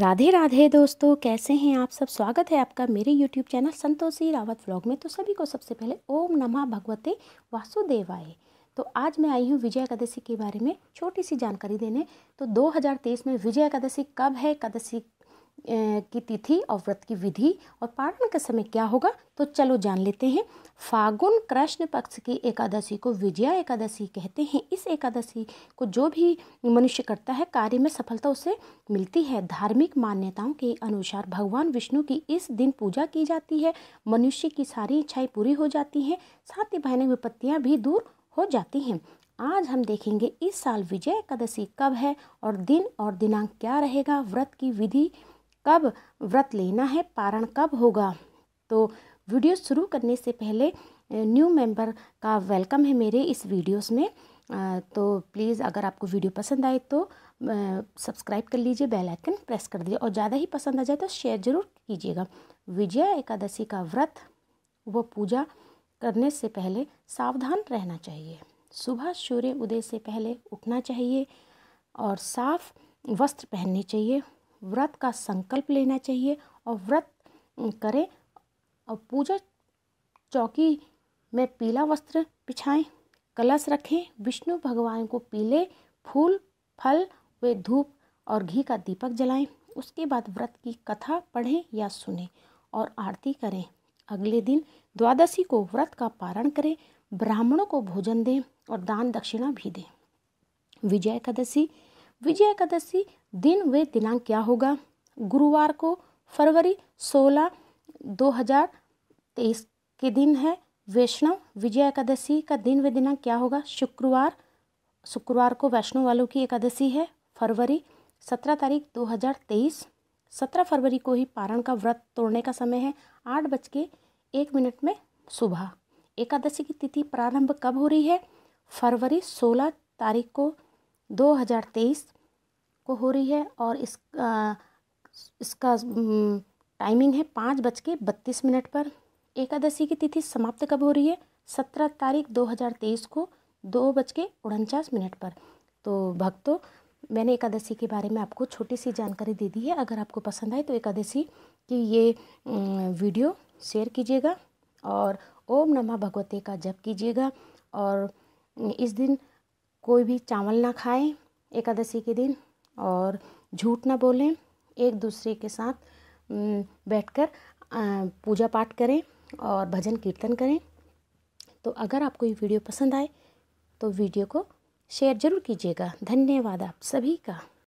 राधे राधे दोस्तों कैसे हैं आप सब स्वागत है आपका मेरे YouTube channel Santoshi Rawat vlog में तो सभी को सबसे पहले ओम नमः भगवते वासुदेवाय तो आज मैं आई हूँ विजय एकादशी के बारे में छोटी सी जानकारी देने तो 2023 में विजय एकादशी कब है एकादशी की तिथि और व्रत की विधि और पारण का समय क्या होगा तो चलो जान लेते हैं फागुन कृष्ण पक्ष की एकादशी को विजया एकादशी कहते हैं इस एकादशी को जो भी मनुष्य करता है कार्य में सफलता उसे मिलती है धार्मिक मान्यताओं के अनुसार भगवान विष्णु की इस दिन पूजा की जाती है मनुष्य की सारी इच्छाएं पूरी हो जाती हैं साथ ही भयानक विपत्तियाँ भी दूर हो जाती हैं आज हम देखेंगे इस साल विजय एकादशी कब है और दिन और दिनांक क्या रहेगा व्रत की विधि कब व्रत लेना है पारण कब होगा तो वीडियो शुरू करने से पहले न्यू मेंबर का वेलकम है मेरे इस वीडियोस में तो प्लीज़ अगर आपको वीडियो पसंद आए तो सब्सक्राइब कर लीजिए बेल आइकन प्रेस कर दीजिए और ज़्यादा ही पसंद आ जाए तो शेयर ज़रूर कीजिएगा विजया एकादशी का व्रत व पूजा करने से पहले सावधान रहना चाहिए सुबह सूर्य उदय से पहले उठना चाहिए और साफ वस्त्र पहनने चाहिए व्रत का संकल्प लेना चाहिए और व्रत करें और पूजा चौकी में पीला वस्त्र बिछाएं कलश रखें विष्णु भगवान को पीले फूल फल वे धूप और घी का दीपक जलाएं उसके बाद व्रत की कथा पढ़ें या सुने और आरती करें अगले दिन द्वादशी को व्रत का पारण करें ब्राह्मणों को भोजन दें और दान दक्षिणा भी दें विजय एकादशी विजय एकादशी दिन व दिनांक क्या होगा गुरुवार को फरवरी सोलह दो हजार तेईस के दिन है वैष्णव विजय एकादशी का दिन व दिनांक क्या होगा शुक्रवार शुक्रवार को वैष्णव वालों की एकादशी है फरवरी सत्रह तारीख दो हजार तेईस सत्रह फरवरी को ही पारण का व्रत तोड़ने का समय है आठ बज के एक मिनट में सुबह एकादशी की तिथि प्रारंभ कब हो रही है फरवरी सोलह तारीख को दो हजार तेईस को हो रही है और इस आ, इसका टाइमिंग है पाँच बज के बत्तीस मिनट पर एकादशी की तिथि समाप्त कब हो रही है सत्रह तारीख दो हज़ार तेईस को दो बज के उनचास मिनट पर तो भक्तों मैंने एकादशी के बारे में आपको छोटी सी जानकारी दे दी है अगर आपको पसंद आए तो एकादशी की ये वीडियो शेयर कीजिएगा और ओम नमः भगवते का जप कीजिएगा और इस दिन कोई भी चावल ना खाएं एकादशी के दिन और झूठ ना बोलें एक दूसरे के साथ बैठकर पूजा पाठ करें और भजन कीर्तन करें तो अगर आपको ये वीडियो पसंद आए तो वीडियो को शेयर ज़रूर कीजिएगा धन्यवाद आप सभी का